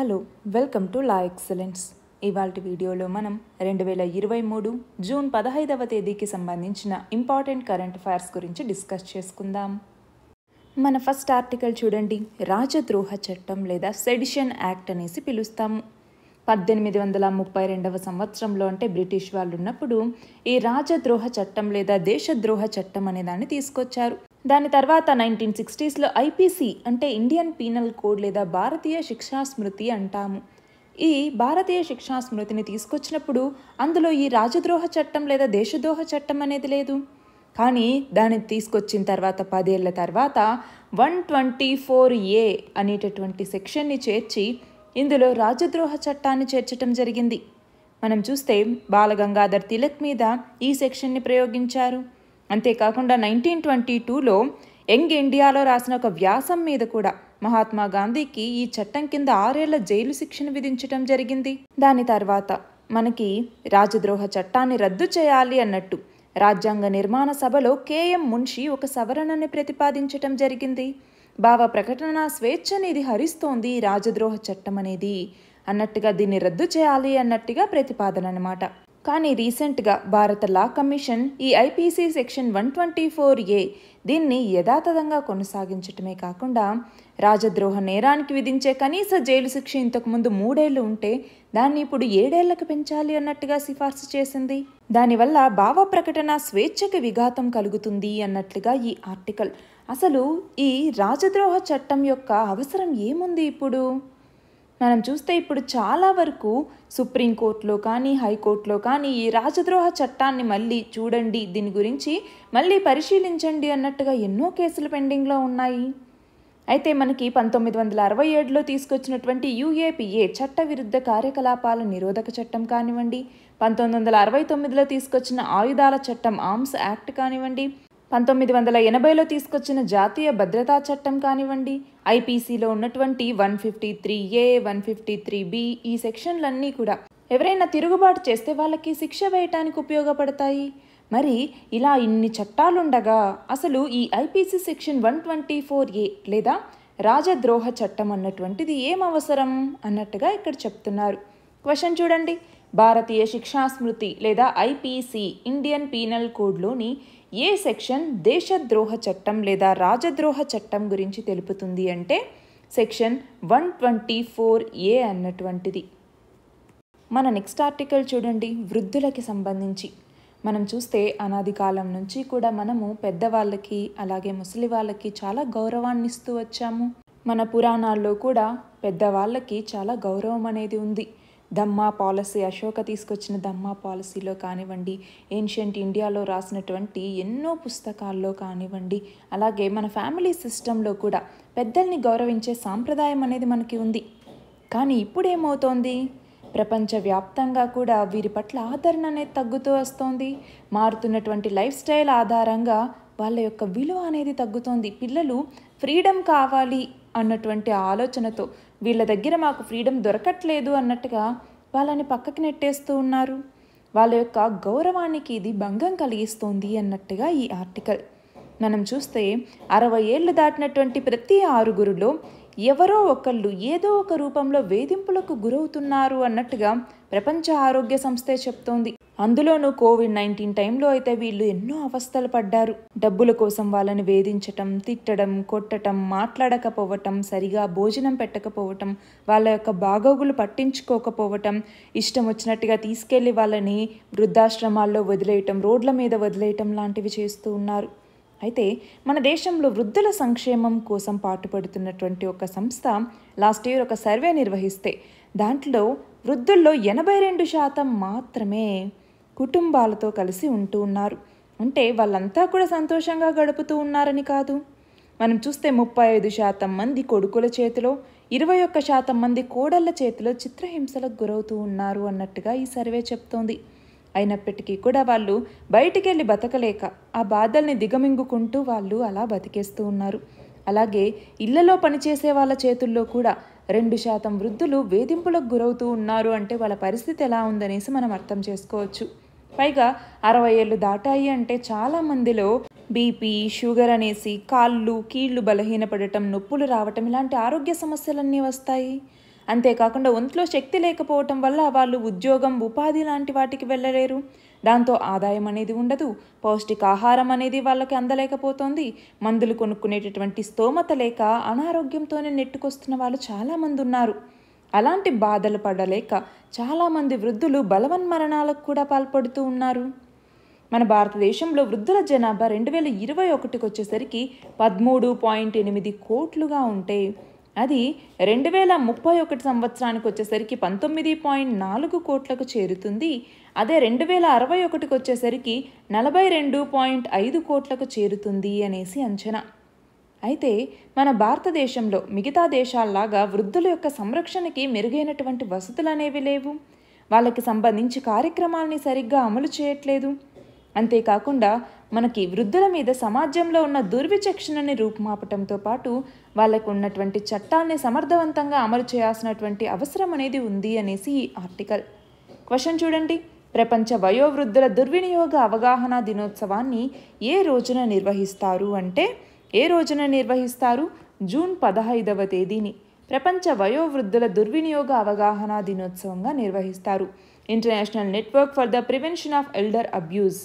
hello welcome to law excellence ఇవాళ వీడియోలో మనం రెండు వేల ఇరవై మూడు జూన్ పదహైదవ తేదీకి సంబంధించిన ఇంపార్టెంట్ కరెంట్ అఫైర్స్ గురించి డిస్కస్ చేసుకుందాం మన ఫస్ట్ ఆర్టికల్ చూడండి రాజద్రోహ చట్టం లేదా సెడిషన్ యాక్ట్ అనేసి పిలుస్తాము పద్దెనిమిది వందల ముప్పై రెండవ సంవత్సరంలో అంటే బ్రిటిష్ వాళ్ళు ఉన్నప్పుడు ఈ రాజద్రోహ చట్టం లేదా దేశద్రోహ చట్టం అనే దాన్ని తీసుకొచ్చారు దాని తర్వాత నైన్టీన్ సిక్స్టీస్లో ఐపీసీ అంటే ఇండియన్ పీనల్ కోడ్ లేదా భారతీయ శిక్షా స్మృతి అంటాము ఈ భారతీయ శిక్షా స్మృతిని తీసుకొచ్చినప్పుడు అందులో ఈ రాజద్రోహ చట్టం లేదా దేశద్రోహ చట్టం అనేది లేదు కానీ దాన్ని తీసుకొచ్చిన తర్వాత పదేళ్ల తర్వాత వన్ ట్వంటీ ఫోర్ ఏ అనేటటువంటి సెక్షన్ని చేర్చి ఇందులో రాజద్రోహ చట్టాన్ని చేర్చటం జరిగింది మనం చూస్తే బాలగంగాధర్ తిలక్ మీద ఈ సెక్షన్ని ప్రయోగించారు అంతేకాకుండా నైన్టీన్ ట్వంటీ టూలో యంగ్ ఇండియాలో రాసిన ఒక వ్యాసం మీద కూడా మహాత్మా గాంధీకి ఈ చట్టం కింద ఆరేళ్ల జైలు శిక్షను విధించటం జరిగింది దాని తర్వాత మనకి రాజద్రోహ చట్టాన్ని రద్దు చేయాలి అన్నట్టు రాజ్యాంగ నిర్మాణ సభలో కేఎం మున్షి ఒక సవరణని ప్రతిపాదించటం జరిగింది భావ ప్రకటన స్వేచ్ఛనేది హరిస్తోంది రాజద్రోహ చట్టం అనేది అన్నట్టుగా దీన్ని రద్దు చేయాలి అన్నట్టుగా ప్రతిపాదన అనమాట కానీ రీసెంట్గా భారత లా కమిషన్ ఈ IPC section one twenty four A దీన్ని యథాతథంగా కొనసాగించటమే కాకుండా రాజద్రోహ నేరానికి విధించే కనీస జైలు శిక్ష ఇంతకుముందు మూడేళ్లు ఉంటే దాన్ని ఇప్పుడు ఏడేళ్లకు పెంచాలి అన్నట్టుగా సిఫార్సు చేసింది దానివల్ల భావ ప్రకటన స్వేచ్ఛకి విఘాతం కలుగుతుంది అన్నట్లుగా ఈ ఆర్టికల్ అసలు ఈ రాజద్రోహ చట్టం యొక్క అవసరం ఏముంది ఇప్పుడు మనం చూస్తే ఇప్పుడు చాలా వరకు సుప్రీంకోర్టులో కానీ హైకోర్టులో కానీ ఈ రాజద్రోహ చట్టాన్ని మళ్ళీ చూడండి దీని గురించి మళ్ళీ పరిశీలించండి అన్నట్టుగా ఎన్నో కేసులు పెండింగ్లో ఉన్నాయి అయితే మనకి పంతొమ్మిది వందల అరవై ఏడులో తీసుకొచ్చినటువంటి యుఏపిఏ చట్ట విరుద్ధ కార్యకలాపాల నిరోధక చట్టం కానివ్వండి పంతొమ్మిది వందల అరవై తొమ్మిదిలో తీసుకొచ్చిన ఆయుధాల చట్టం ఆర్మ్స్ యాక్ట్ కానివ్వండి పంతొమ్మిది వందల ఎనభైలో తీసుకొచ్చిన జాతీయ భద్రతా చట్టం కానివ్వండి ఐపీసీలో ఉన్నటువంటి one fifty three A one fifty three B ఈ సెక్షన్లన్నీ కూడా ఎవరైనా తిరుగుబాటు చేస్తే వాళ్ళకి శిక్ష వేయటానికి ఉపయోగపడతాయి మరి ఇలా ఇన్ని చట్టాలుండగా అసలు ఈ IPC section one twenty four A లేదా రాజద్రోహ చట్టం అన్నటువంటిది ఏం అవసరం అన్నట్టుగా ఇక్కడ చెప్తున్నారు క్వశ్చన్ చూడండి భారతీయ శిక్షా స్మృతి లేదా ఐపీసీ ఇండియన్ పీనల్ కోడ్లోని ఏ సెక్షన్ దేశద్రోహ చట్టం లేదా రాజద్రోహ చట్టం గురించి తెలుపుతుంది అంటే section one twenty four A అన్నటువంటిది మన నెక్స్ట్ ఆర్టికల్ చూడండి వృద్ధులకి సంబంధించి మనం చూస్తే అనాది కాలం నుంచి కూడా మనము పెద్దవాళ్ళకి అలాగే ముసలి వాళ్ళకి చాలా గౌరవాన్ని ఇస్తూ వచ్చాము మన పురాణాల్లో కూడా పెద్దవాళ్ళకి చాలా గౌరవం అనేది ఉంది దమ్మా పాలసీ అశోక తీసుకొచ్చిన దమ్మా పాలసీలో కానివ్వండి ఏన్షియంట్ ఇండియాలో రాసినటువంటి ఎన్నో పుస్తకాల్లో కానివ్వండి అలాగే మన ఫ్యామిలీ సిస్టంలో కూడా పెద్దల్ని గౌరవించే సాంప్రదాయం అనేది మనకి ఉంది కానీ ఇప్పుడేమవుతోంది ప్రపంచవ్యాప్తంగా కూడా వీరి పట్ల ఆదరణ అనేది తగ్గుతూ వస్తోంది మారుతున్నటువంటి లైఫ్ స్టైల్ ఆధారంగా వాళ్ళ యొక్క విలువ అనేది తగ్గుతోంది పిల్లలు ఫ్రీడమ్ కావాలి అన్నటువంటి ఆలోచనతో వీళ్ళ దగ్గర మాకు ఫ్రీడమ్ దొరకట్లేదు అన్నట్టుగా వాళ్ళని పక్కకి నెట్టేస్తూ ఉన్నారు వాళ్ళ యొక్క గౌరవానికి ఇది భంగం కలిగిస్తోంది అన్నట్టుగా ఈ ఆర్టికల్ మనం చూస్తే అరవై ఏళ్ళు దాటినటువంటి ప్రతి ఆరుగురులో ఎవరో ఒకళ్ళు ఏదో ఒక రూపంలో వేధింపులకు గురవుతున్నారు అన్నట్టుగా ప్రపంచ ఆరోగ్య సంస్థే చెప్తోంది అందులోనూ కోవిడ్ నైన్టీన్ టైంలో అయితే వీళ్ళు ఎన్నో అవస్థలు పడ్డారు డబ్బుల కోసం వాళ్ళని వేధించటం తిట్టడం కొట్టడం మాట్లాడకపోవటం సరిగా భోజనం పెట్టకపోవటం వాళ్ళ యొక్క బాగోగులు పట్టించుకోకపోవటం ఇష్టం వచ్చినట్టుగా తీసుకెళ్లి వాళ్ళని వృద్ధాశ్రమాల్లో వదిలేయటం రోడ్ల మీద వదిలేయటం లాంటివి చేస్తూ ఉన్నారు అయితే మన దేశంలో వృద్ధుల సంక్షేమం కోసం పాటుపడుతున్నటువంటి ఒక సంస్థ లాస్ట్ ఇయర్ ఒక సర్వే నిర్వహిస్తే దాంట్లో వృద్ధుల్లో ఎనభై రెండు శాతం మాత్రమే కుటుంబాలతో కలిసి ఉంటూ ఉన్నారు అంటే వాళ్ళంతా కూడా సంతోషంగా గడుపుతూ ఉన్నారని కాదు మనం చూస్తే ముప్పై ఐదు శాతం మంది కొడుకుల చేతిలో ఇరవై ఒక్క శాతం మంది కోడళ్ళ చేతిలో చిత్రహింసలకు గురవుతూ ఉన్నారు అన్నట్టుగా ఈ సర్వే చెప్తోంది అయినప్పటికీ కూడా వాళ్ళు బయటికెళ్ళి బతకలేక ఆ బాధల్ని దిగమింగుకుంటూ వాళ్ళు అలా బతికేస్తూ ఉన్నారు అలాగే ఇళ్లలో పనిచేసే వాళ్ళ చేతుల్లో కూడా రెండు శాతం వృద్ధులు వేధింపులకు గురవుతూ ఉన్నారు అంటే వాళ్ళ పరిస్థితి ఎలా ఉందనేసి మనం అర్థం చేసుకోవచ్చు పైగా అరవై ఏళ్ళు దాటాయి అంటే చాలామందిలో బీపీ షుగర్ అనేసి కాళ్ళు కీళ్ళు బలహీనపడటం నొప్పులు రావటం ఇలాంటి ఆరోగ్య సమస్యలన్నీ వస్తాయి అంతేకాకుండా ఒంట్లో శక్తి లేకపోవటం వల్ల వాళ్ళు ఉద్యోగం ఉపాధి లాంటి వాటికి వెళ్ళలేరు దాంతో ఆదాయం అనేది ఉండదు పౌష్టికాహారం అనేది వాళ్ళకి అందలేకపోతుంది మందులు కొనుక్కునేటటువంటి స్తోమత లేక అనారోగ్యంతోనే నెట్టుకొస్తున్న వాళ్ళు చాలామంది ఉన్నారు అలాంటి బాధలు పడలేక చాలామంది వృద్ధులు బలవన్మరణాలకు కూడా పాల్పడుతూ ఉన్నారు మన భారతదేశంలో వృద్ధుల జనాభా రెండు వేల ఇరవై ఒకటికి వచ్చేసరికి పదమూడు పాయింట్ ఎనిమిది కోట్లుగా ఉంటే అది రెండు వేల ముప్పై ఒకటి సంవత్సరానికి వచ్చేసరికి పంతొమ్మిది పాయింట్ నాలుగు కోట్లకు చేరుతుంది అదే రెండు వేల అరవై ఒకటికి వచ్చేసరికి నలభై రెండు పాయింట్ ఐదు కోట్లకు చేరుతుంది అనేసి అంచనా అయితే మన భారతదేశంలో మిగతా దేశాల్లాగా వృద్ధుల యొక్క సంరక్షణకి మెరుగైనటువంటి వసతులు అనేవి లేవు వాళ్ళకి సంబంధించి కార్యక్రమాల్ని సరిగ్గా అమలు చేయట్లేదు అంతేకాకుండా మనకి వృద్ధుల మీద సమాజంలో ఉన్న దుర్విచక్షణని రూపుమాపటంతో పాటు వాళ్లకు ఉన్నటువంటి చట్టాల్ని సమర్థవంతంగా అమలు చేయాల్సినటువంటి అవసరం అనేది ఉంది అనేసి ఈ ఆర్టికల్ క్వశ్చన్ చూడండి ప్రపంచ వయోవృద్ధుల దుర్వినియోగ అవగాహన దినోత్సవాన్ని ఏ రోజున నిర్వహిస్తారు అంటే ఏ రోజున నిర్వహిస్తారు జూన్ పదహైదవ తేదీని ప్రపంచ వయోవృద్ధుల దుర్వినియోగ అవగాహన దినోత్సవంగా నిర్వహిస్తారు international network for the prevention of elder abuse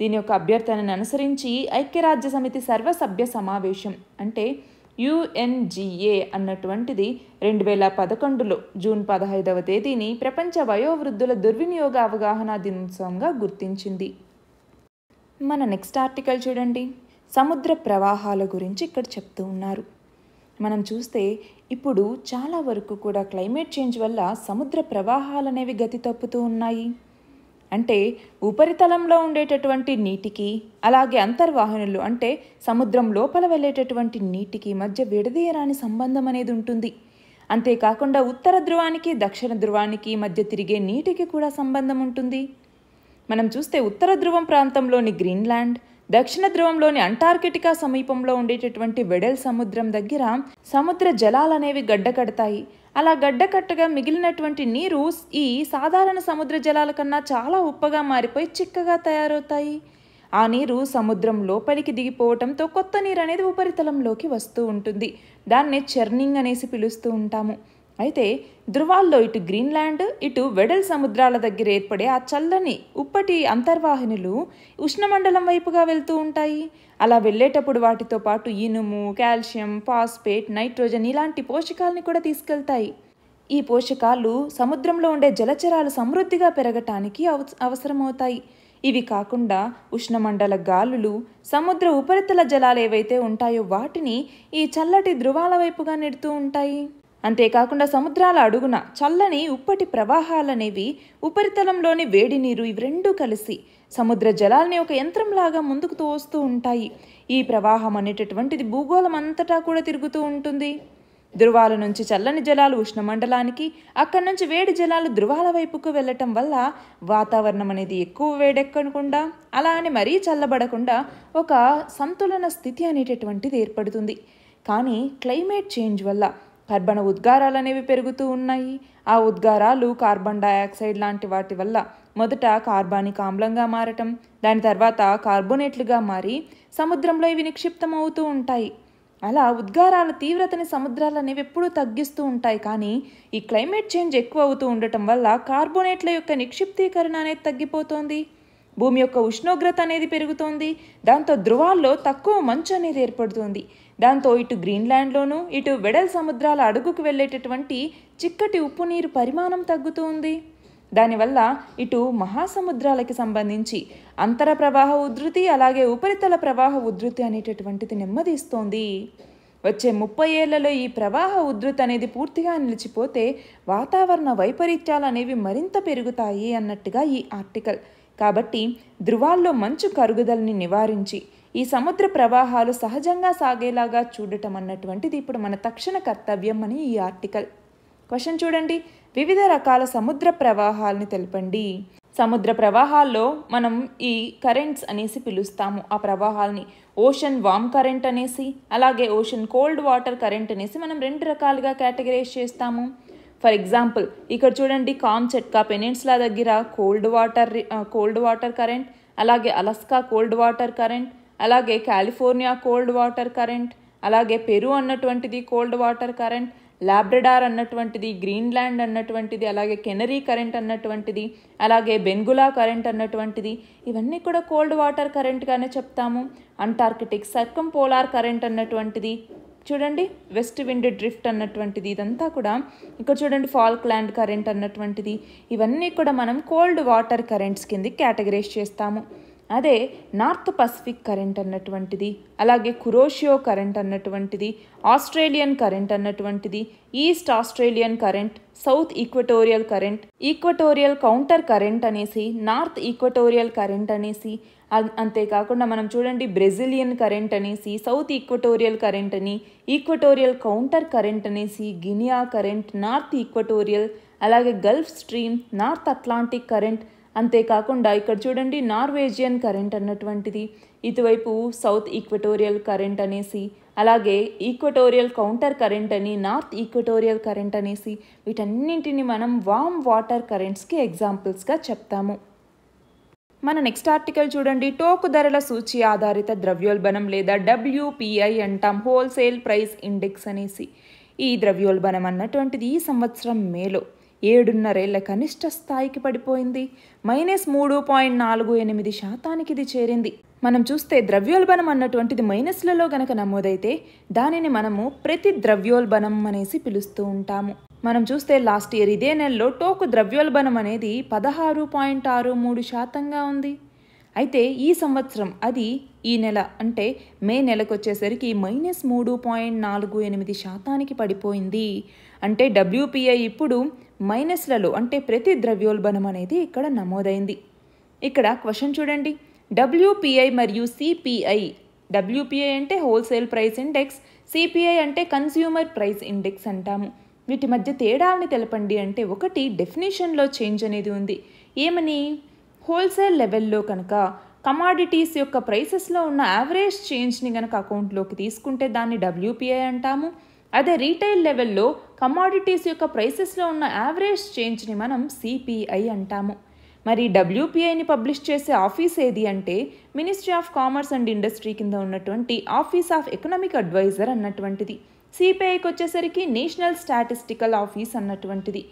దీని యొక్క అభ్యర్థనను అనుసరించి ఐక్యరాజ్య సమితి సర్వసభ్య సమావేశం అంటే యుఎన్జిఏ అన్నటువంటిది రెండు వేల పదకొండులో జూన్ పదహైదవ తేదీని ప్రపంచ వయోవృద్ధుల దుర్వినియోగ అవగాహన దినోత్సవంగా గుర్తించింది మన నెక్స్ట్ ఆర్టికల్ చూడండి సముద్ర ప్రవాహాల గురించి ఇక్కడ చెప్తూ ఉన్నారు మనం చూస్తే ఇప్పుడు చాలా వరకు కూడా క్లైమేట్ చేంజ్ వల్ల సముద్ర ప్రవాహాలు అనేవి గతి తప్పుతూ ఉన్నాయి అంటే ఉపరితలంలో ఉండేటటువంటి నీటికి అలాగే అంతర్వాహనులు అంటే సముద్రం లోపల వెళ్ళేటటువంటి నీటికి మధ్య విడదీయరాని సంబంధం అనేది ఉంటుంది అంతేకాకుండా ఉత్తర ధ్రువానికి దక్షిణ ధ్రువానికి మధ్య తిరిగే నీటికి కూడా సంబంధం ఉంటుంది మనం చూస్తే ఉత్తర ధ్రువం ప్రాంతంలోని గ్రీన్లాండ్ దక్షిణ ధ్రువంలోని అంటార్కిటికా సమీపంలో ఉండేటటువంటి వెడల్ సముద్రం దగ్గర సముద్ర జలాలనేవి గడ్డకడతాయి అలా గడ్డకట్టగా మిగిలినటువంటి నీరు ఈ సాధారణ సముద్ర జలాల కన్నా చాలా ఉప్పగా మారిపోయి చిక్కగా తయారవుతాయి ఆ నీరు సముద్రం లోపలికి దిగిపోవటంతో కొత్త నీరు అనేది ఉపరితలంలోకి వస్తూ ఉంటుంది దాన్నే చెర్నింగ్ అనేసి పిలుస్తూ ఉంటాము అయితే ధృవాల్లో ఇటు గ్రీన్లాండ్ ఇటు వెడల్ సముద్రాల దగ్గర ఏర్పడే ఆ చల్లని ఉప్పటి అంతర్వాహినులు ఉష్ణమండలం వైపుగా వెళ్తూ ఉంటాయి అలా వెళ్ళేటప్పుడు వాటితో పాటు ఇనుము కాల్షియం ఫాస్ఫేట్ నైట్రోజన్ ఇలాంటి పోషకాలని కూడా తీసుకెళ్తాయి ఈ పోషకాలు సముద్రంలో ఉండే జలచరాలు సమృద్ధిగా పెరగటానికి అవ అవసరమవుతాయి ఇవి కాకుండా ఉష్ణమండల గాలులు సముద్ర ఉపరితల జలాలు ఏవైతే ఉంటాయో వాటిని ఈ చల్లటి ధృవాల వైపుగా నెడుతూ ఉంటాయి అంతేకాకుండా సముద్రాల అడుగున చల్లని ఉప్పటి ప్రవాహాలనేవి ఉపరితలంలోని వేడి నీరు ఇవి రెండూ కలిసి సముద్ర జలాల్ని ఒక యంత్రంలాగా ముందుకు తోస్తూ ఉంటాయి ఈ ప్రవాహం అనేటటువంటిది భూగోళం అంతటా కూడా తిరుగుతూ ఉంటుంది ధృవాల నుంచి చల్లని జలాలు ఉష్ణమండలానికి అక్కడి నుంచి వేడి జలాలు ధృవాల వైపుకు వెళ్ళటం వల్ల వాతావరణం అనేది ఎక్కువ వేడెక్కకుండా అలా అని మరీ చల్లబడకుండా ఒక సంతులన స్థితి అనేటటువంటిది ఏర్పడుతుంది కానీ క్లైమేట్ చేంజ్ వల్ల కర్బన ఉద్గారాలు అనేవి పెరుగుతూ ఉన్నాయి ఆ ఉద్గారాలు కార్బన్ డయాక్సైడ్ లాంటి వాటి వల్ల మొదట కార్బానిక్ ఆమ్లంగా మారటం దాని తర్వాత కార్బోనేట్లుగా మారి సముద్రంలో ఇవి నిక్షిప్తం అవుతూ ఉంటాయి అలా ఉద్గారాల తీవ్రతని సముద్రాలు అనేవి ఎప్పుడూ తగ్గిస్తూ ఉంటాయి కానీ ఈ క్లైమేట్ చేంజ్ ఎక్కువ అవుతూ ఉండటం వల్ల కార్బోనేట్ల యొక్క నిక్షిప్తీకరణ అనేది తగ్గిపోతుంది భూమి యొక్క ఉష్ణోగ్రత అనేది పెరుగుతోంది దాంతో ధృవాల్లో తక్కువ మంచు అనేది ఏర్పడుతుంది దాంతో ఇటు గ్రీన్లాండ్లోనూ ఇటు వెడల్ సముద్రాల అడుగుకు వెళ్ళేటటువంటి చిక్కటి ఉప్పు నీరు పరిమాణం తగ్గుతుంది దానివల్ల ఇటు మహాసముద్రాలకి సంబంధించి అంతర ప్రవాహ ఉధృతి అలాగే ఉపరితల ప్రవాహ ఉధృతి అనేటటువంటిది నెమ్మదిస్తోంది వచ్చే ముప్పై ఏళ్లలో ఈ ప్రవాహ ఉధృతి అనేది పూర్తిగా నిలిచిపోతే వాతావరణ వైపరీత్యాలు అనేవి మరింత పెరుగుతాయి అన్నట్టుగా ఈ ఆర్టికల్ కాబట్టి ధృవాల్లో మంచు కరుగుదలని నివారించి ఈ సముద్ర ప్రవాహాలు సహజంగా సాగేలాగా చూడటం అన్నటువంటిది ఇప్పుడు మన తక్షణ కర్తవ్యం అని ఈ ఆర్టికల్ క్వశ్చన్ చూడండి వివిధ రకాల సముద్ర ప్రవాహాలని తెలపండి సముద్ర ప్రవాహాల్లో మనం ఈ కరెంట్స్ అనేసి పిలుస్తాము ఆ ప్రవాహాలని ఓషన్ వామ్ కరెంట్ అనేసి అలాగే ఓషన్ కోల్డ్ వాటర్ కరెంట్ అనేసి మనం రెండు రకాలుగా కేటగరైజ్ చేస్తాము ఫర్ ఎగ్జాంపుల్ ఇక్కడ చూడండి కామ్ చెట్కా పెనిన్స్లా దగ్గర cold water cold water current అలాగే అలస్కా కోల్డ్ వాటర్ కరెంట్ అలాగే కాలిఫోర్నియా కోల్డ్ వాటర్ కరెంట్ అలాగే పెరు అన్నటువంటిది కోల్డ్ వాటర్ కరెంట్ లాబ్రెడార్ అన్నటువంటిది గ్రీన్లాండ్ అన్నటువంటిది అలాగే కెనరీ కరెంట్ అన్నటువంటిది అలాగే బెంగులా కరెంట్ అన్నటువంటిది ఇవన్నీ కూడా కోల్డ్ వాటర్ కరెంట్గానే చెప్తాము అంటార్కిటిక్ సర్కం పోలార్ కరెంట్ అన్నటువంటిది చూడండి వెస్ట్ విండ్ డ్రిఫ్ట్ అన్నటువంటిది ఇదంతా కూడా ఇక్కడ చూడండి ఫాల్క్ ల్యాండ్ కరెంట్ అన్నటువంటిది ఇవన్నీ కూడా మనం కోల్డ్ వాటర్ కరెంట్స్ కింద కేటగరైజ్ చేస్తాము అదే నార్త్ పసిఫిక్ కరెంట్ అన్నటువంటిది అలాగే కురోషియో కరెంట్ అన్నటువంటిది ఆస్ట్రేలియన్ కరెంట్ అన్నటువంటిది East Australian current South Equatorial current Equatorial counter current అనేసి నార్త్ ఈక్వటోరియల్ కరెంట్ అనేసి అంతేకాకుండా మనం చూడండి బ్రెజిలియన్ కరెంట్ అనేసి సౌత్ ఈక్వటోరియల్ కరెంట్ అని ఈక్వటోరియల్ కౌంటర్ కరెంట్ అనేసి గినియా కరెంట్ నార్త్ ఈక్వటోరియల్ అలాగే Gulf Stream North Atlantic current అంతేకాకుండా ఇక్కడ చూడండి నార్వేజియన్ కరెంట్ అన్నటువంటిది ఇటువైపు సౌత్ ఈక్వటోరియల్ కరెంట్ అనేసి అలాగే ఈక్వటోరియల్ కౌంటర్ కరెంట్ అని నార్త్ ఈక్వటోరియల్ కరెంట్ అనేసి వీటన్నింటిని మనం వామ్ వాటర్ కరెంట్స్కి ఎగ్జాంపుల్స్గా చెప్తాము మన నెక్స్ట్ ఆర్టికల్ చూడండి టోకు ధరల సూచి ఆధారిత ద్రవ్యోల్బణం లేదా డబ్ల్యూపిఐ అంటాం హోల్సేల్ ప్రైస్ ఇండెక్స్ అనేసి ఈ ద్రవ్యోల్బణం అన్నటువంటిది ఈ సంవత్సరం మేలో ఏడున్నరేళ్ల కనిష్ట స్థాయికి పడిపోయింది మైనస్ మూడు పాయింట్ నాలుగు ఎనిమిది శాతానికి ఇది చేరింది మనం చూస్తే ద్రవ్యోల్బణం అన్నటువంటిది మైనస్లలో గనక నమోదైతే దానిని మనము ప్రతి ద్రవ్యోల్బణం అనేసి పిలుస్తూ ఉంటాము మనం చూస్తే లాస్ట్ ఇయర్ ఇదే నెలలో టోకు ద్రవ్యోల్బణం అనేది పదహారు పాయింట్ ఆరు మూడు శాతంగా ఉంది అయితే ఈ సంవత్సరం అది ఈ నెల అంటే మే నెలకు వచ్చేసరికి మైనస్ మూడు పాయింట్ నాలుగు ఎనిమిది శాతానికి పడిపోయింది అంటే డబ్ల్యూపిఐ ఇప్పుడు మైనస్లలో అంటే ప్రతి ద్రవ్యోల్బణం అనేది ఇక్కడ నమోదైంది ఇక్కడ క్వశ్చన్ చూడండి డబ్ల్యూపిఐ మరియు సిపిఐ డబ్ల్యూపిఐ అంటే హోల్సేల్ ప్రైస్ ఇండెక్స్ సిపిఐ అంటే కన్స్యూమర్ ప్రైస్ ఇండెక్స్ అంటాము వీటి మధ్య తేడాలని తెలపండి అంటే ఒకటి డెఫినేషన్లో చేంజ్ అనేది ఉంది ఏమని హోల్సేల్ లెవెల్లో కనుక కమాడిటీస్ యొక్క ప్రైసెస్లో ఉన్న యావరేజ్ చేంజ్ని కనుక అకౌంట్లోకి తీసుకుంటే దాన్ని డబ్ల్యూపీఐ అంటాము అదే రీటైల్ లెవెల్లో కమాడిటీస్ యొక్క ప్రైసెస్లో ఉన్న యావరేజ్ చేంజ్ని మనం సిపిఐ అంటాము మరి డబ్ల్యూపీఐని పబ్లిష్ చేసే ఆఫీస్ ఏది అంటే ministry of commerce and industry కింద ఉన్నటువంటి ఆఫీస్ ఆఫ్ ఎకనామిక్ అడ్వైజర్ అన్నటువంటిది సిపిఐకి వచ్చేసరికి నేషనల్ స్టాటిస్టికల్ ఆఫీస్ అన్నటువంటిది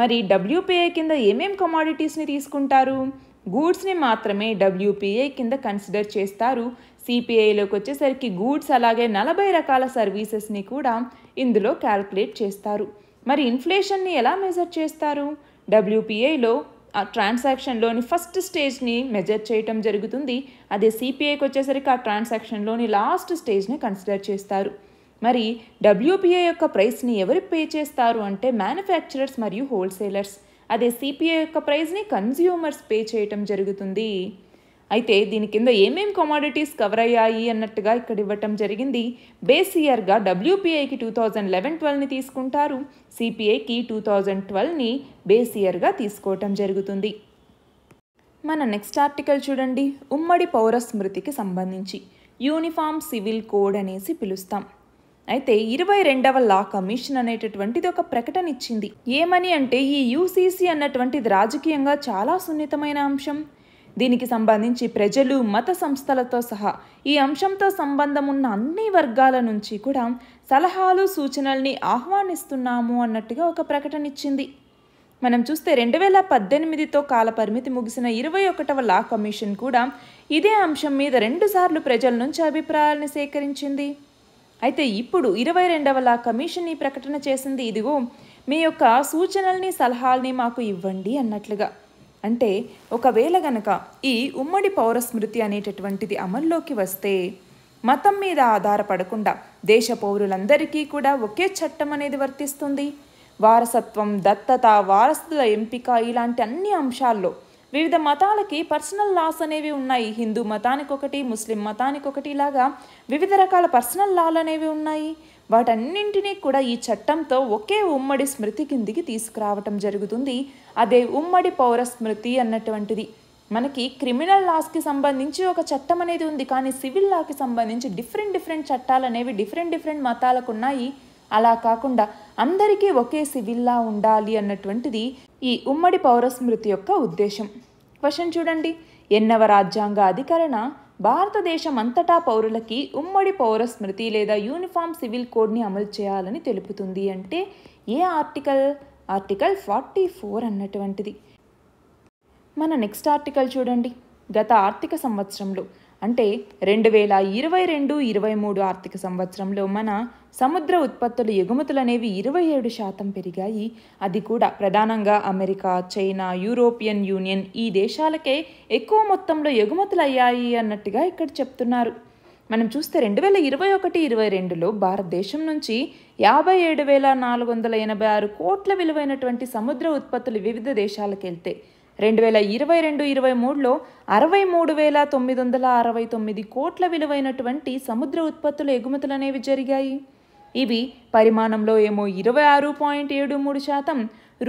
మరి డబ్ల్యూపీఐ కింద ఏమేం కమాడిటీస్ని తీసుకుంటారు గూడ్స్ని మాత్రమే డబ్ల్యూపీఐ కింద కన్సిడర్ చేస్తారు సిపిఐలోకి వచ్చేసరికి గూడ్స్ అలాగే నలభై రకాల సర్వీసెస్ని కూడా ఇందులో క్యాల్కులేట్ చేస్తారు మరి ఇన్ఫ్లేషన్ని ఎలా మెజర్ చేస్తారు డబ్ల్యూపీఐలో ఆ ట్రాన్సాక్షన్లోని ఫస్ట్ స్టేజ్ని మెజర్ చేయటం జరుగుతుంది అదే సిపిఐకి వచ్చేసరికి ఆ ట్రాన్సాక్షన్లోని లాస్ట్ స్టేజ్ని కన్సిడర్ చేస్తారు మరి డబ్ల్యూపీఏ యొక్క ప్రైస్ని ఎవరు పే చేస్తారు అంటే మ్యానుఫ్యాక్చరర్స్ మరియు హోల్సేలర్స్ అదే సిపిఐ యొక్క ప్రైస్ని కన్జ్యూమర్స్ పే చేయటం జరుగుతుంది అయితే దీని కింద ఏమేం కమాడిటీస్ కవర్ అయ్యాయి అన్నట్టుగా ఇక్కడ ఇవ్వటం జరిగింది బేస్ ఇయర్గా డబ్ల్యూపీఐకి టూ థౌజండ్ లెవెన్ ట్వెల్వ్ని తీసుకుంటారు సిపిఐకి టూ థౌజండ్ ట్వెల్వ్ని బేస్ ఇయర్గా తీసుకోవటం జరుగుతుంది మన నెక్స్ట్ ఆర్టికల్ చూడండి ఉమ్మడి పౌర స్మృతికి సంబంధించి యూనిఫామ్ సివిల్ కోడ్ అనేసి పిలుస్తాం అయితే ఇరవై రెండవ లా కమిషన్ అనేటటువంటిది ఒక ప్రకటన ఇచ్చింది ఏమని అంటే ఈ యూసీసీ అన్నటువంటిది రాజకీయంగా చాలా సున్నితమైన అంశం దీనికి సంబంధించి ప్రజలు మత సంస్థలతో సహా ఈ అంశంతో సంబంధం ఉన్న అన్ని వర్గాల నుంచి కూడా సలహాలు సూచనల్ని ఆహ్వానిస్తున్నాము అన్నట్టుగా ఒక ప్రకటన ఇచ్చింది మనం చూస్తే రెండు వేల పద్దెనిమిదితో కాలపరిమితి ముగిసిన ఇరవై ఒకటవ లా కమిషన్ కూడా ఇదే అంశం మీద రెండుసార్లు ప్రజల నుంచి అభిప్రాయాలను సేకరించింది అయితే ఇప్పుడు ఇరవై రెండవలా కమిషన్ ఈ ప్రకటన చేసింది ఇదిగో మీ యొక్క సూచనల్ని సలహాల్ని మాకు ఇవ్వండి అన్నట్లుగా అంటే ఒకవేళ గనక ఈ ఉమ్మడి పౌర స్మృతి అనేటటువంటిది అమల్లోకి వస్తే మతం మీద ఆధారపడకుండా దేశ పౌరులందరికీ కూడా ఒకే చట్టం అనేది వర్తిస్తుంది వారసత్వం దత్తత వారసుల ఎంపిక ఇలాంటి అన్ని అంశాల్లో వివిధ మతాలకి పర్సనల్ లాస్ అనేవి ఉన్నాయి హిందూ మతానికి ఒకటి ముస్లిం మతానికి ఒకటి ఇలాగా వివిధ రకాల పర్సనల్ లాలు అనేవి ఉన్నాయి వాటన్నింటినీ కూడా ఈ చట్టంతో ఒకే ఉమ్మడి స్మృతి కిందికి తీసుకురావటం జరుగుతుంది అదే ఉమ్మడి పౌర స్మృతి అన్నటువంటిది మనకి క్రిమినల్ లాస్కి సంబంధించి ఒక చట్టం అనేది ఉంది కానీ సివిల్ లాకి సంబంధించి డిఫరెంట్ డిఫరెంట్ చట్టాలు అనేవి డిఫరెంట్ డిఫరెంట్ మతాలకు ఉన్నాయి అలా కాకుండా అందరికీ ఒకే సివిల్లా ఉండాలి అన్నటువంటిది ఈ ఉమ్మడి పౌరస్మృతి యొక్క ఉద్దేశం క్వశ్చన్ చూడండి ఎన్నవ రాజ్యాంగ అధికరణ భారతదేశం అంతటా పౌరులకి ఉమ్మడి పౌరస్మృతి లేదా యూనిఫామ్ సివిల్ కోడ్ని అమలు చేయాలని తెలుపుతుంది అంటే ఏ ఆర్టికల్ ఆర్టికల్ ఫార్టీ ఫోర్ అన్నటువంటిది మన నెక్స్ట్ ఆర్టికల్ చూడండి గత ఆర్థిక సంవత్సరంలో అంటే రెండు వేల ఇరవై రెండు ఇరవై మూడు ఆర్థిక సంవత్సరంలో మన సముద్ర ఉత్పత్తుల ఎగుమతులు అనేవి ఇరవై ఏడు శాతం పెరిగాయి అది కూడా ప్రధానంగా అమెరికా చైనా యూరోపియన్ యూనియన్ ఈ దేశాలకే ఎక్కువ మొత్తంలో ఎగుమతులు అయ్యాయి అన్నట్టుగా ఇక్కడ చెప్తున్నారు మనం చూస్తే రెండు వేల ఇరవై ఒకటి ఇరవై రెండులో భారతదేశం నుంచి యాభై ఏడు వేల నాలుగు వందల ఎనభై ఆరు కోట్ల విలువైనటువంటి సముద్ర ఉత్పత్తులు వివిధ దేశాలకు వెళ్తే రెండు వేల ఇరవై రెండు ఇరవై మూడులో అరవై మూడు వేల తొమ్మిది వందల అరవై తొమ్మిది కోట్ల విలువైనటువంటి సముద్ర ఉత్పత్తుల ఎగుమతులు అనేవి జరిగాయి ఇవి పరిమాణంలో ఏమో ఇరవై ఆరు పాయింట్ ఏడు మూడు శాతం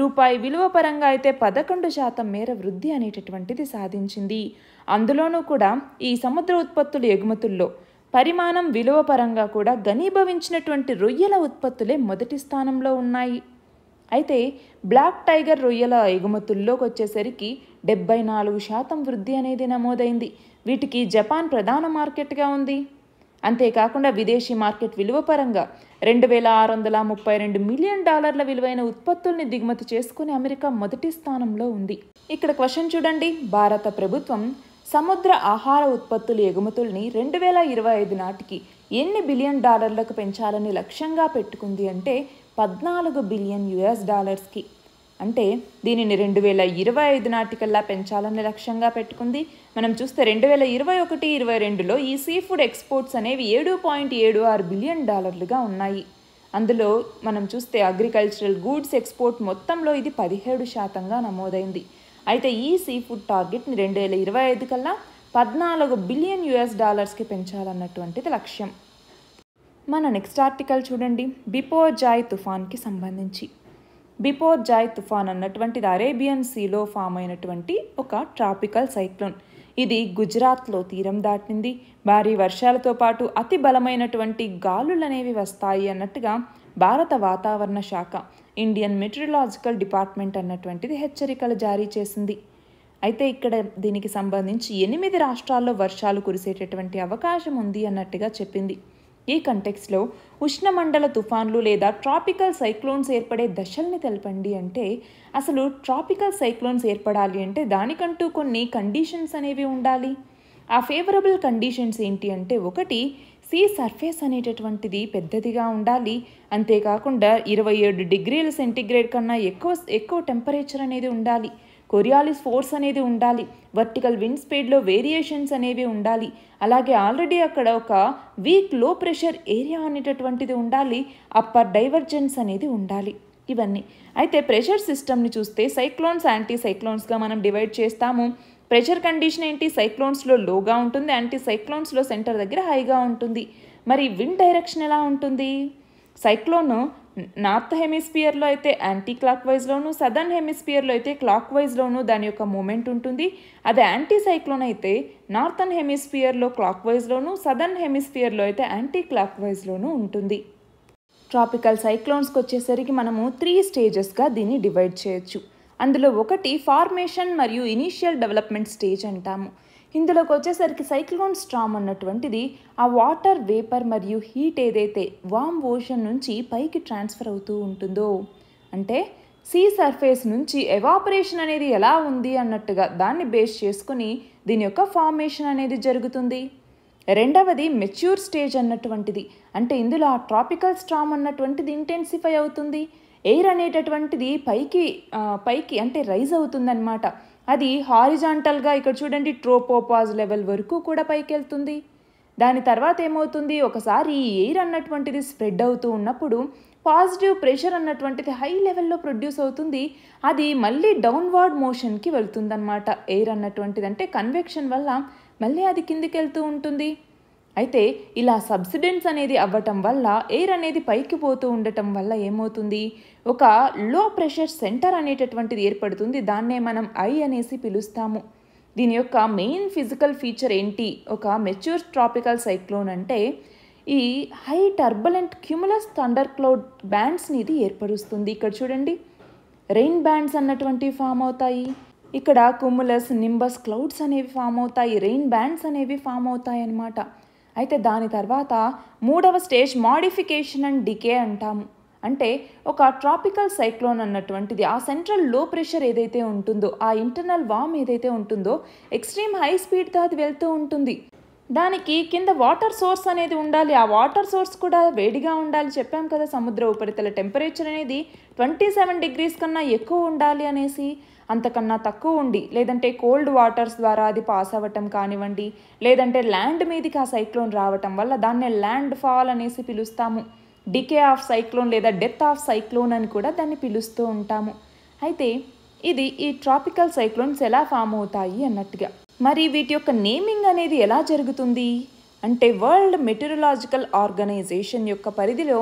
రూపాయి విలువ పరంగా అయితే పదకొండు శాతం మేర వృద్ధి అనేటటువంటిది సాధించింది అందులోనూ కూడా ఈ సముద్ర ఉత్పత్తుల ఎగుమతుల్లో పరిమాణం విలువ పరంగా కూడా ఘనీభవించినటువంటి రొయ్యల ఉత్పత్తులే మొదటి స్థానంలో ఉన్నాయి అయితే బ్లాక్ టైగర్ రొయ్యల ఎగుమతుల్లోకి వచ్చేసరికి డెబ్బై నాలుగు శాతం వృద్ధి అనేది నమోదైంది వీటికి జపాన్ ప్రధాన మార్కెట్గా ఉంది అంతేకాకుండా విదేశీ మార్కెట్ విలువ పరంగా రెండు వేల ఆరు వందల ముప్పై రెండు మిలియన్ డాలర్ల విలువైన ఉత్పత్తుల్ని దిగుమతి చేసుకుని అమెరికా మొదటి స్థానంలో ఉంది ఇక్కడ క్వశ్చన్ చూడండి భారత ప్రభుత్వం సముద్ర ఆహార ఉత్పత్తుల ఎగుమతుల్ని రెండు వేల ఇరవై ఐదు నాటికి ఎన్ని బిలియన్ డాలర్లకు పెంచాలని లక్ష్యంగా పెట్టుకుంది అంటే పద్నాలుగు బిలియన్ యుఎస్ డాలర్స్కి అంటే దీనిని రెండు వేల ఇరవై ఐదు నాటికల్లా పెంచాలని లక్ష్యంగా పెట్టుకుంది మనం చూస్తే రెండు వేల ఇరవై ఒకటి ఇరవై రెండులో ఈ సీ ఫుడ్ ఎక్స్పోర్ట్స్ అనేవి ఏడు పాయింట్ ఏడు ఆరు బిలియన్ డాలర్లుగా ఉన్నాయి అందులో మనం చూస్తే అగ్రికల్చరల్ గూడ్స్ ఎక్స్పోర్ట్ మొత్తంలో ఇది పదిహేడు శాతంగా నమోదైంది అయితే ఈ సీ ఫుడ్ టార్గెట్ని రెండు వేల ఇరవై ఐదు కల్లా పద్నాలుగు బిలియన్ యుఎస్ డాలర్స్కి పెంచాలన్నటువంటిది లక్ష్యం మన నెక్స్ట్ ఆర్టికల్ చూడండి బిపోర్ జాయ్ తుఫాన్కి సంబంధించి బిపోర్ జాయ్ తుఫాన్ అన్నటువంటిది అరేబియన్ సీలో ఫామ్ అయినటువంటి ఒక ట్రాపికల్ సైక్లోన్ ఇది గుజరాత్లో తీరం దాటింది భారీ వర్షాలతో పాటు అతి బలమైనటువంటి గాలులు అనేవి వస్తాయి అన్నట్టుగా భారత వాతావరణ శాఖ ఇండియన్ మెట్రిలాజికల్ డిపార్ట్మెంట్ అన్నటువంటిది హెచ్చరికలు జారీ చేసింది అయితే ఇక్కడ దీనికి సంబంధించి ఎనిమిది రాష్ట్రాల్లో వర్షాలు కురిసేటటువంటి అవకాశం ఉంది అన్నట్టుగా చెప్పింది ఈ కంటెక్స్లో ఉష్ణమండల తుఫాన్లు లేదా ట్రాపికల్ సైక్లోన్స్ ఏర్పడే దశల్ని తెలపండి అంటే అసలు ట్రాపికల్ సైక్లోన్స్ ఏర్పడాలి అంటే దానికంటూ కొన్ని కండిషన్స్ అనేవి ఉండాలి ఆ ఫేవరబుల్ కండిషన్స్ ఏంటి అంటే ఒకటి సీ సర్ఫేస్ అనేటటువంటిది పెద్దదిగా ఉండాలి అంతేకాకుండా ఇరవై ఏడు డిగ్రీల సెంటిగ్రేడ్ కన్నా ఎక్కువ ఎక్కువ టెంపరేచర్ అనేది ఉండాలి కొరియాలిస్ ఫోర్స్ అనేది ఉండాలి వర్టికల్ విండ్ స్పీడ్లో వేరియేషన్స్ అనేవి ఉండాలి అలాగే ఆల్రెడీ అక్కడ ఒక వీక్ లో ప్రెషర్ ఏరియా అనేటటువంటిది ఉండాలి అప్పర్ డైవర్జెన్స్ అనేది ఉండాలి ఇవన్నీ అయితే ప్రెషర్ సిస్టమ్ని చూస్తే సైక్లోన్స్ యాంటీ సైక్లోన్స్గా మనం డివైడ్ చేస్తాము ప్రెషర్ కండిషన్ ఏంటి సైక్లోన్స్లో లోగా ఉంటుంది యాంటీ సైక్లోన్స్లో సెంటర్ దగ్గర హైగా ఉంటుంది మరి విండ్ డైరెక్షన్ ఎలా ఉంటుంది సైక్లోన్ నార్త్ హెమిస్పియర్లో అయితే యాంటీ క్లాక్ వైజ్లోను సదర్న్ హెమిస్పియర్లో అయితే క్లాక్ వైజ్లోను దాని యొక్క మూమెంట్ ఉంటుంది అదే యాంటీ సైక్లోన్ అయితే నార్థన్ హెమిస్పియర్లో క్లాక్ వైజ్లోను సదర్న్ హెమిస్పియర్లో అయితే యాంటీ క్లాక్ వైజ్లోను ఉంటుంది ట్రాపికల్ సైక్లోన్స్కి వచ్చేసరికి మనము త్రీ స్టేజెస్గా దీన్ని డివైడ్ చేయొచ్చు అందులో ఒకటి ఫార్మేషన్ మరియు ఇనీషియల్ డెవలప్మెంట్ స్టేజ్ అంటాము ఇందులోకి వచ్చేసరికి సైక్లోన్ స్ట్రామ్ అన్నటువంటిది ఆ వాటర్ వేపర్ మరియు హీట్ ఏదైతే వామ్ ఓషన్ నుంచి పైకి ట్రాన్స్ఫర్ అవుతూ ఉంటుందో అంటే సీ సర్ఫేస్ నుంచి ఎవాపరేషన్ అనేది ఎలా ఉంది అన్నట్టుగా దాన్ని బేస్ చేసుకుని దీని యొక్క ఫార్మేషన్ అనేది జరుగుతుంది రెండవది మెచ్యూర్ స్టేజ్ అన్నటువంటిది అంటే ఇందులో ఆ ట్రాపికల్ స్ట్రామ్ అన్నటువంటిది ఇంటెన్సిఫై అవుతుంది ఎయిర్ అనేటటువంటిది పైకి పైకి అంటే రైజ్ అవుతుందన్నమాట అది హారిజాంటల్గా ఇక్కడ చూడండి ట్రోపోపాజ్ లెవెల్ వరకు కూడా పైకెళ్తుంది దాని తర్వాత ఏమవుతుంది ఒకసారి ఈ ఎయిర్ అన్నటువంటిది స్ప్రెడ్ అవుతూ ఉన్నప్పుడు పాజిటివ్ ప్రెషర్ అన్నటువంటిది హై లెవెల్లో ప్రొడ్యూస్ అవుతుంది అది మళ్ళీ డౌన్వర్డ్ మోషన్కి వెళ్తుందన్నమాట ఎయిర్ అన్నటువంటిది అంటే కన్వెక్షన్ వల్ల మళ్ళీ అది కిందికి వెళ్తూ ఉంటుంది అయితే ఇలా సబ్సిడెన్స్ అనేది అవ్వటం వల్ల ఎయిర్ అనేది పైకి పోతూ ఉండటం వల్ల ఏమవుతుంది ఒక లో ప్రెషర్ సెంటర్ అనేటటువంటిది ఏర్పడుతుంది దాన్నే మనం ఐ అనేసి పిలుస్తాము దీని యొక్క మెయిన్ ఫిజికల్ ఫీచర్ ఏంటి ఒక మెచ్యూర్ ట్రాపికల్ సైక్లోన్ అంటే ఈ high turbulent cumulus thunder cloud బ్యాండ్స్ని ఇది ఏర్పరుస్తుంది ఇక్కడ చూడండి రెయిన్ బ్యాండ్స్ అన్నటువంటి ఫామ్ అవుతాయి ఇక్కడ కుములస్ నింబస్ క్లౌడ్స్ అనేవి ఫామ్ అవుతాయి రెయిన్ బ్యాండ్స్ అనేవి ఫామ్ అవుతాయి అన్నమాట అయితే దాని తర్వాత మూడవ స్టేజ్ మాడిఫికేషన్ అండ్ డికే అంటాము అంటే ఒక ట్రాపికల్ సైక్లోన్ అన్నటువంటిది ఆ సెంట్రల్ లో ప్రెషర్ ఏదైతే ఉంటుందో ఆ ఇంటర్నల్ వామ్ ఏదైతే ఉంటుందో ఎక్స్ట్రీమ్ హై స్పీడ్తో అది వెళ్తూ ఉంటుంది దానికి కింద వాటర్ సోర్స్ అనేది ఉండాలి ఆ వాటర్ సోర్స్ కూడా వేడిగా ఉండాలి చెప్పాం కదా సముద్ర ఉపరితల టెంపరేచర్ అనేది ట్వంటీ సెవెన్ డిగ్రీస్ కన్నా ఎక్కువ ఉండాలి అనేసి అంతకన్నా తక్కువ ఉండి లేదంటే కోల్డ్ వాటర్స్ ద్వారా అది పాస్ అవ్వటం కానివ్వండి లేదంటే ల్యాండ్ మీదకి ఆ సైక్లోన్ రావటం వల్ల దాన్నే ల్యాండ్ ఫాల్ అనేసి పిలుస్తాము డికే ఆఫ్ సైక్లోన్ లేదా డెత్ ఆఫ్ సైక్లోన్ అని కూడా దాన్ని పిలుస్తూ ఉంటాము అయితే ఇది ఈ ట్రాపికల్ సైక్లోన్స్ ఎలా ఫామ్ అవుతాయి అన్నట్టుగా మరి వీటి యొక్క నేమింగ్ అనేది ఎలా జరుగుతుంది అంటే వరల్డ్ మెటీరియలాజికల్ ఆర్గనైజేషన్ యొక్క పరిధిలో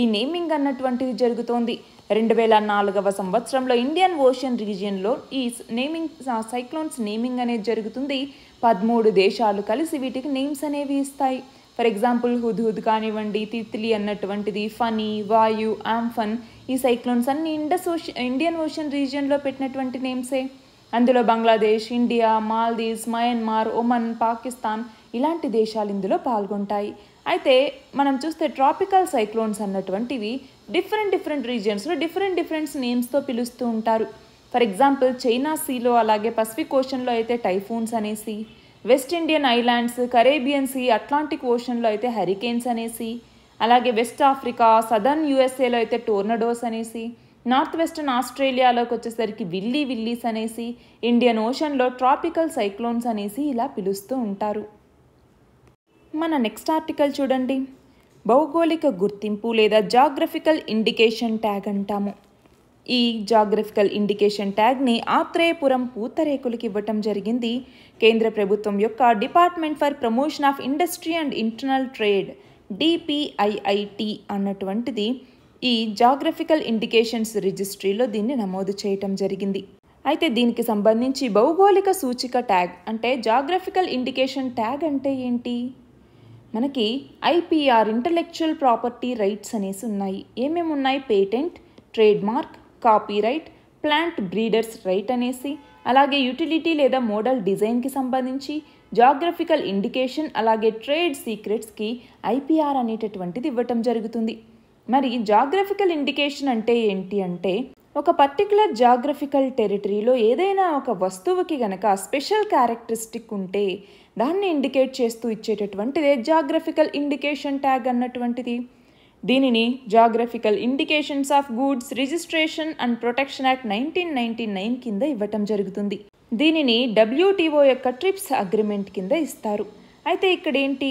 ఈ నేమింగ్ అన్నటువంటిది జరుగుతోంది రెండు వేల నాలుగవ సంవత్సరంలో ఇండియన్ ఓషన్ రీజియన్లో ఈ నేమింగ్ సైక్లోన్స్ నేమింగ్ అనేది జరుగుతుంది పదమూడు దేశాలు కలిసి వీటికి నేమ్స్ అనేవి ఇస్తాయి ఫర్ ఎగ్జాంపుల్ హుద్హుద్ కానివ్వండి తిత్లి అన్నటువంటిది ఫనీ వాయు ఆంఫన్ ఈ సైక్లోన్స్ అన్ని ఇండస్ ఇండియన్ ఓషన్ రీజియన్లో పెట్టినటువంటి నేమ్సే అందులో Bangladesh India Maldives Myanmar Oman Pakistan ఇలాంటి దేశాలు ఇందులో పాల్గొంటాయి అయితే మనం చూస్తే ట్రాపికల్ సైక్లోన్స్ అన్నటువంటివి డిఫరెంట్ డిఫరెంట్ రీజియన్స్లో డిఫరెంట్ డిఫరెంట్ నేమ్స్తో పిలుస్తూ ఉంటారు ఫర్ ఎగ్జాంపుల్ చైనా సీలో అలాగే పసిఫిక్ ఓషన్లో అయితే టైఫూన్స్ అనేసి West Indian islands Caribbean sea Atlantic ఓషన్లో అయితే హరికేన్స్ అనేసి అలాగే వెస్ట్ ఆఫ్రికా సదర్న్ యూఎస్ఏలో అయితే టోర్నడోస్ అనేసి నార్త్ వెస్టర్న్ ఆస్ట్రేలియాలోకి వచ్చేసరికి విల్లీ విల్లీస్ అనేసి ఇండియన్ ఓషన్లో ట్రాపికల్ సైక్లోన్స్ అనేసి ఇలా పిలుస్తూ ఉంటారు మన నెక్స్ట్ ఆర్టికల్ చూడండి భౌగోళిక గుర్తింపు లేదా జాగ్రఫికల్ ఇండికేషన్ ట్యాగ్ అంటాము ఈ జాగ్రఫికల్ ఇండికేషన్ ట్యాగ్ని ఆత్రేయపురం పూతరేకులకు ఇవ్వటం జరిగింది కేంద్ర ప్రభుత్వం యొక్క department for promotion of industry and internal trade DPIIT అన్నటువంటిది ఈ జాగ్రఫికల్ ఇండికేషన్స్ రిజిస్ట్రీలో దీన్ని నమోదు చేయటం జరిగింది అయితే దీనికి సంబంధించి భౌగోళిక సూచిక ట్యాగ్ అంటే జాగ్రఫికల్ ఇండికేషన్ ట్యాగ్ అంటే ఏంటి మనకి ఐపీఆర్ ఇంటలెక్చువల్ ప్రాపర్టీ రైట్స్ అనేసి ఉన్నాయి ఏమేమి ఉన్నాయి patent trademark copyright plant breeders right అనేసి అలాగే యూటిలిటీ లేదా మోడల్ డిజైన్కి సంబంధించి జాగ్రఫికల్ ఇండికేషన్ అలాగే ట్రేడ్ సీక్రెట్స్కి ఐపీఆర్ అనేటటువంటిది ఇవ్వటం జరుగుతుంది మరి జాగ్రఫికల్ ఇండికేషన్ అంటే ఏంటి అంటే ఒక పర్టికులర్ జాగ్రఫికల్ టెరిటరీలో ఏదైనా ఒక వస్తువుకి గనక స్పెషల్ క్యారెక్టరిస్టిక్ ఉంటే దాన్ని ఇండికేట్ చేస్తూ ఇచ్చేటటువంటిదే జాగ్రఫికల్ ఇండికేషన్ ట్యాగ్ అన్నటువంటిది దీనిని geographical indications of goods registration and protection act nineteen ninety nine కింద ఇవ్వటం జరుగుతుంది దీనిని డబ్ల్యూటీఓ యొక్క ట్రిప్స్ అగ్రిమెంట్ కింద ఇస్తారు అయితే ఇక్కడ ఏంటి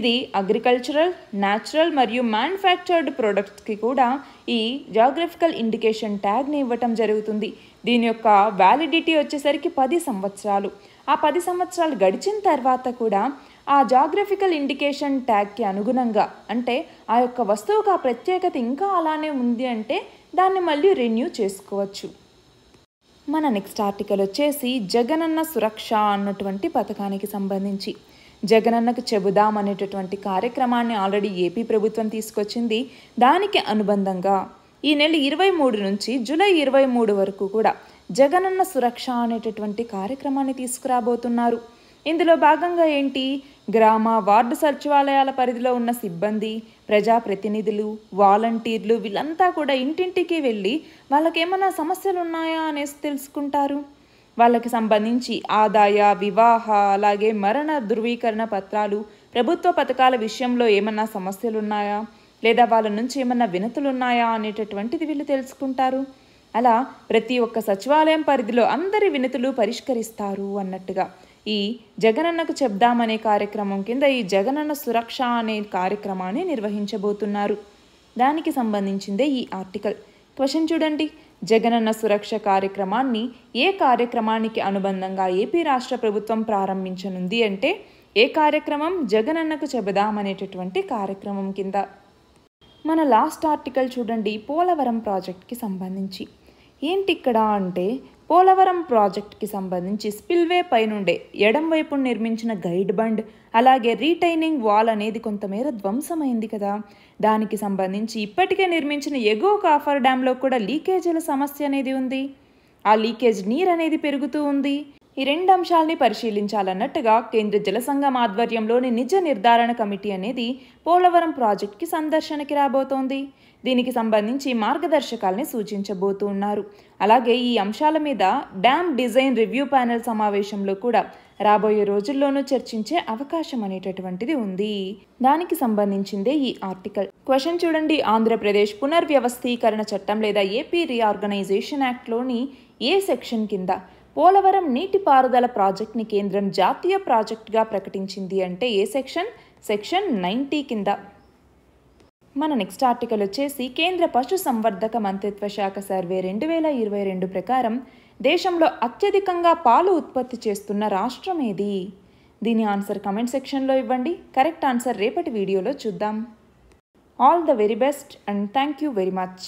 ఇది అగ్రికల్చరల్ న్యాచురల్ మరియు మ్యానుఫ్యాక్చర్డ్ ప్రొడక్ట్స్కి కూడా ఈ జాగ్రఫికల్ ఇండికేషన్ ట్యాగ్ని ఇవ్వటం జరుగుతుంది దీని యొక్క వ్యాలిడిటీ వచ్చేసరికి పది సంవత్సరాలు ఆ పది సంవత్సరాలు గడిచిన తర్వాత కూడా ఆ జాగ్రఫికల్ ఇండికేషన్ ట్యాగ్కి అనుగుణంగా అంటే ఆ యొక్క వస్తువుకు ఆ ప్రత్యేకత ఇంకా అలానే ఉంది అంటే దాన్ని మళ్ళీ రెన్యూ చేసుకోవచ్చు మన నెక్స్ట్ ఆర్టికల్ వచ్చేసి జగనన్న సురక్ష అన్నటువంటి పథకానికి సంబంధించి జగనన్నకు చెబుదాం అనేటటువంటి కార్యక్రమాన్ని ఆల్రెడీ ఏపీ ప్రభుత్వం తీసుకొచ్చింది దానికి అనుబంధంగా ఈ నెల ఇరవై మూడు నుంచి జూలై ఇరవై మూడు వరకు కూడా జగనన్న సురక్ష అనేటటువంటి కార్యక్రమాన్ని తీసుకురాబోతున్నారు ఇందులో భాగంగా ఏంటి గ్రామ వార్డు సచివాలయాల పరిధిలో ఉన్న సిబ్బంది ప్రజాప్రతినిధులు వాలంటీర్లు వీళ్ళంతా కూడా ఇంటింటికి వెళ్ళి వాళ్ళకేమైనా సమస్యలు ఉన్నాయా అనేసి తెలుసుకుంటారు వాళ్ళకి సంబంధించి ఆదాయ వివాహ అలాగే మరణ ధృవీకరణ పత్రాలు ప్రభుత్వ పథకాల విషయంలో ఏమన్నా సమస్యలున్నాయా లేదా వాళ్ళ నుంచి ఏమన్నా వినతులున్నాయా అనేటటువంటిది వీళ్ళు తెలుసుకుంటారు అలా ప్రతి ఒక్క సచివాలయం పరిధిలో అందరి వినతులు పరిష్కరిస్తారు అన్నట్టుగా ఈ జగనన్నకు చెప్దామనే కార్యక్రమం కింద ఈ జగనన్న సురక్ష అనే కార్యక్రమాన్ని నిర్వహించబోతున్నారు దానికి సంబంధించిందే ఈ ఆర్టికల్ క్వశ్చన్ చూడండి జగనన్న సురక్ష కార్యక్రమాన్ని ఏ కార్యక్రమానికి అనుబంధంగా ఏపీ రాష్ట్ర ప్రభుత్వం ప్రారంభించనుంది అంటే ఏ కార్యక్రమం జగనన్నకు చెబుదామనేటటువంటి కార్యక్రమం కింద మన లాస్ట్ ఆర్టికల్ చూడండి పోలవరం ప్రాజెక్ట్కి సంబంధించి ఏంటి ఇక్కడ అంటే పోలవరం ప్రాజెక్ట్కి సంబంధించి స్పిల్వే పైనుండే ఎడం వైపు నిర్మించిన గైడ్ బండ్ అలాగే రీటైనింగ్ వాల్ అనేది కొంతమేర ధ్వంసమైంది కదా దానికి సంబంధించి ఇప్పటికే నిర్మించిన ఎగువ కాఫర్ డ్యాంలో కూడా లీకేజీల సమస్య అనేది ఉంది ఆ లీకేజ్ నీరు అనేది పెరుగుతూ ఉంది ఈ రెండు అంశాలని పరిశీలించాలన్నట్టుగా కేంద్ర జలసంఘం ఆధ్వర్యంలోని నిజ నిర్ధారణ కమిటీ అనేది పోలవరం ప్రాజెక్టుకి సందర్శనకి రాబోతోంది దీనికి సంబంధించి మార్గదర్శకాల్ని సూచించబోతున్నారు అలాగే ఈ అంశాల మీద డ్యామ్ డిజైన్ రివ్యూ ప్యానెల్ సమావేశంలో కూడా రాబోయే రోజుల్లోనూ చర్చించే అవకాశం అనేటటువంటిది ఉంది దానికి సంబంధించిందే ఈ ఆర్టికల్ క్వశ్చన్ చూడండి ఆంధ్రప్రదేశ్ పునర్వ్యవస్థీకరణ చట్టం లేదా ఏపీ రీఆర్గనైజేషన్ యాక్ట్లోని ఏ సెక్షన్ కింద పోలవరం నీటిపారుదల ప్రాజెక్ట్ని కేంద్రం జాతీయ ప్రాజెక్టుగా ప్రకటించింది అంటే ఏ సెక్షన్ సెక్షన్ నైంటీ కింద మన నెక్స్ట్ ఆర్టికల్ వచ్చేసి కేంద్ర పశు సంవర్ధక మంత్రిత్వ శాఖ సర్వే రెండు వేల ఇరవై రెండు ప్రకారం దేశంలో అత్యధికంగా పాలు ఉత్పత్తి చేస్తున్న రాష్ట్రం ఏది దీని ఆన్సర్ కమెంట్ సెక్షన్లో ఇవ్వండి కరెక్ట్ ఆన్సర్ రేపటి వీడియోలో చూద్దాం all the very best and thank you very much